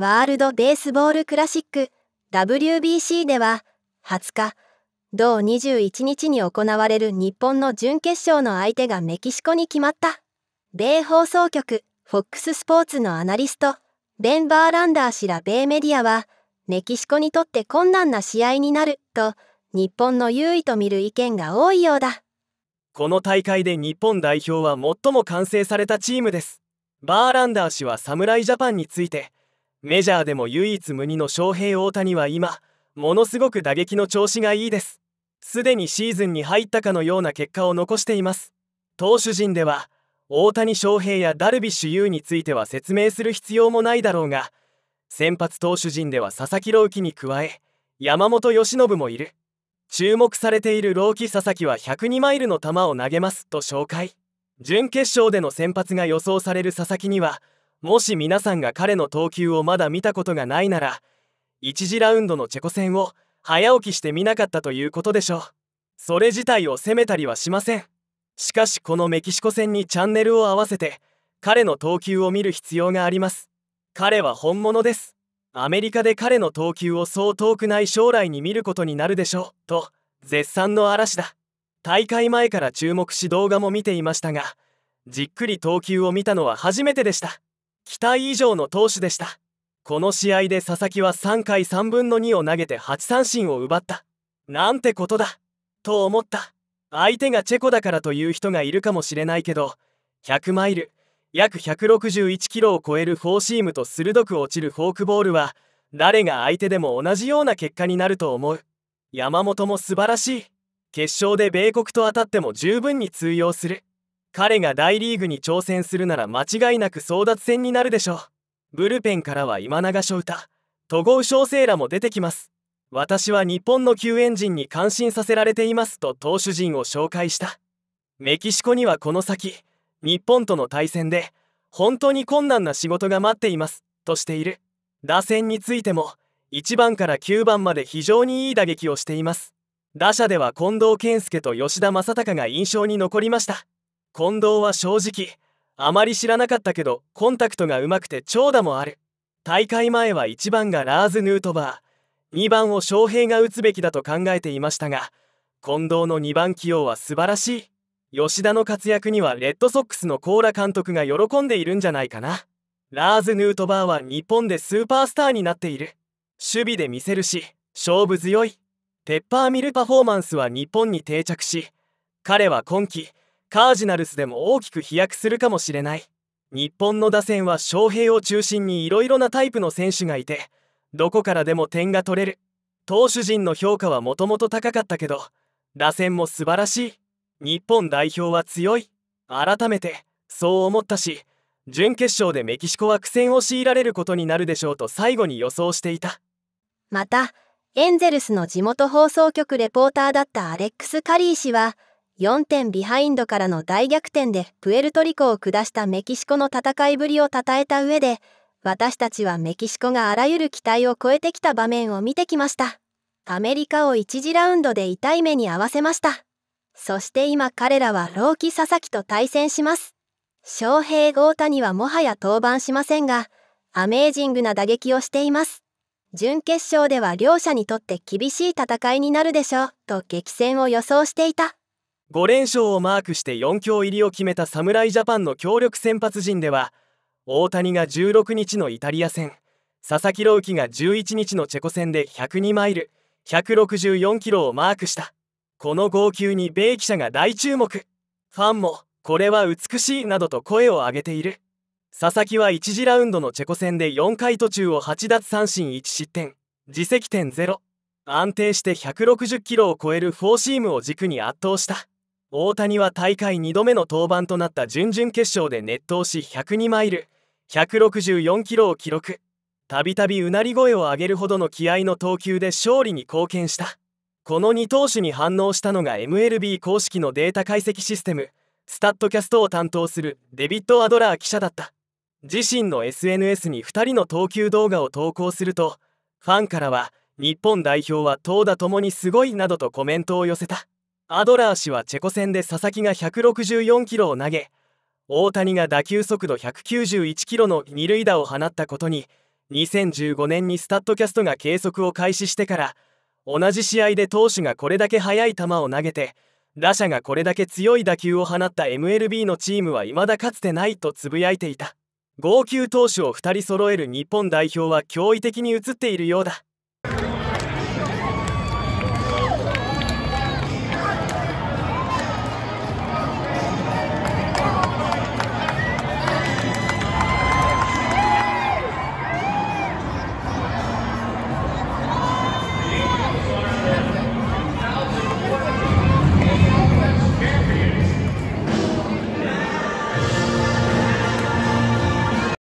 ワールド・ベースボール・クラシック WBC では20日同21日に行われる日本の準決勝の相手がメキシコに決まった米放送局 FOX スポーツのアナリストベン・バーランダー氏ら米メディアはメキシコにとって困難な試合になると日本の優位と見る意見が多いようだこの大会で日本代表は最も完成されたチームですバーランダー氏は侍ジャパンについてメジャーでも唯一無二の翔平大谷は今ものすごく打撃の調子がいいですすでにシーズンに入ったかのような結果を残しています投手陣では大谷翔平やダルビッシュ有については説明する必要もないだろうが先発投手陣では佐々木朗希に加え山本由伸もいる注目されている朗希佐々木は102マイルの球を投げますと紹介準決勝での先発が予想される佐々木にはもし皆さんが彼の投球をまだ見たことがないなら1次ラウンドのチェコ戦を早起きして見なかったということでしょうそれ自体を責めたりはしませんしかしこのメキシコ戦にチャンネルを合わせて彼の投球を見る必要があります彼は本物ですアメリカで彼の投球をそう遠くない将来に見ることになるでしょうと絶賛の嵐だ大会前から注目し動画も見ていましたがじっくり投球を見たのは初めてでした期待以上の投手でしたこの試合で佐々木は3回3分の2を投げて8三振を奪ったなんてことだと思った相手がチェコだからという人がいるかもしれないけど100マイル約161キロを超えるフォーシームと鋭く落ちるフォークボールは誰が相手でも同じような結果になると思う山本も素晴らしい決勝で米国と当たっても十分に通用する彼が大リーグに挑戦するなら間違いなく争奪戦になるでしょうブルペンからは今永翔太戸郷翔征らも出てきます私は日本の救援陣に感心させられていますと投手陣を紹介したメキシコにはこの先日本との対戦で本当に困難な仕事が待っていますとしている打線についても1番から9番まで非常にいい打撃をしています打者では近藤健介と吉田正尚が印象に残りました近藤は正直あまり知らなかったけどコンタクトがうまくて長打もある大会前は1番がラーズ・ヌートバー2番を翔平が打つべきだと考えていましたが近藤の2番起用は素晴らしい吉田の活躍にはレッドソックスのコーラ監督が喜んでいるんじゃないかなラーズ・ヌートバーは日本でスーパースターになっている守備で見せるし勝負強いペッパーミルパフォーマンスは日本に定着し彼は今季カージナルスでも大きく飛躍するかもしれない日本の打線は翔平を中心にいろいろなタイプの選手がいてどこからでも点が取れる投手陣の評価はもともと高かったけど打線も素晴らしい日本代表は強い改めてそう思ったし準決勝でメキシコは苦戦を強いられることになるでしょうと最後に予想していたまたエンゼルスの地元放送局レポーターだったアレックス・カリー氏は4点ビハインドからの大逆転でプエルトリコを下したメキシコの戦いぶりを称えた上で私たちはメキシコがあらゆる期待を超えてきた場面を見てきましたアメリカを1次ラウンドで痛い目に遭わせましたそして今彼らはローキ佐々木と対戦します翔平豪太にはもはや登板しませんがアメージングな打撃をしています準決勝では両者にとって厳しい戦いになるでしょうと激戦を予想していた5連勝をマークして4強入りを決めた侍ジャパンの強力先発陣では大谷が16日のイタリア戦佐々木朗希が11日のチェコ戦で102マイル164キロをマークしたこの号泣に米記者が大注目ファンもこれは美しいなどと声を上げている佐々木は1次ラウンドのチェコ戦で4回途中を8奪三振1失点自責点0安定して160キロを超えるフォーシームを軸に圧倒した大谷は大会2度目の登板となった準々決勝で熱投し102マイル164キロを記録たびたびうなり声を上げるほどの気合の投球で勝利に貢献したこの2投手に反応したのが MLB 公式のデータ解析システムスタッドキャストを担当するデビッド・アドラー記者だった自身の SNS に2人の投球動画を投稿するとファンからは「日本代表は投打ともにすごい」などとコメントを寄せた。アドラー氏はチェコ戦で佐々木が164キロを投げ大谷が打球速度191キロの二塁打を放ったことに2015年にスタッドキャストが計測を開始してから同じ試合で投手がこれだけ速い球を投げて打者がこれだけ強い打球を放った MLB のチームは未だかつてないとつぶやいていた号泣投手を2人揃える日本代表は驚異的に映っているようだ